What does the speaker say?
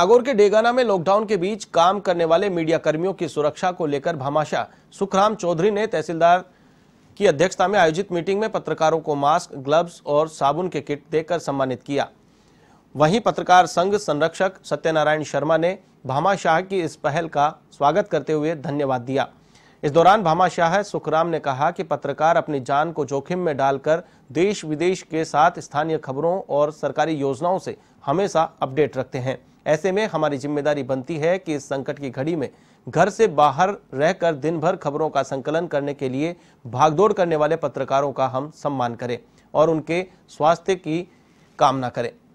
नागौर के डेगाना में लॉकडाउन के बीच काम करने वाले मीडिया कर्मियों की सुरक्षा को लेकर भामाशाह सुखराम चौधरी ने तहसीलदार की अध्यक्षता में आयोजित मीटिंग में पत्रकारों को मास्क ग्लव्स और साबुन के किट देकर सम्मानित किया वहीं पत्रकार संघ संरक्षक सत्यनारायण शर्मा ने भामाशाह की इस पहल का स्वागत करते हुए धन्यवाद दिया इस दौरान भामाशाह सुखराम ने कहा कि पत्रकार अपनी जान को जोखिम में डालकर देश विदेश के साथ स्थानीय खबरों और सरकारी योजनाओं से हमेशा अपडेट रखते हैं ऐसे में हमारी जिम्मेदारी बनती है कि इस संकट की घड़ी में घर से बाहर रहकर दिन भर खबरों का संकलन करने के लिए भागदौड़ करने वाले पत्रकारों का हम सम्मान करें और उनके स्वास्थ्य की कामना करें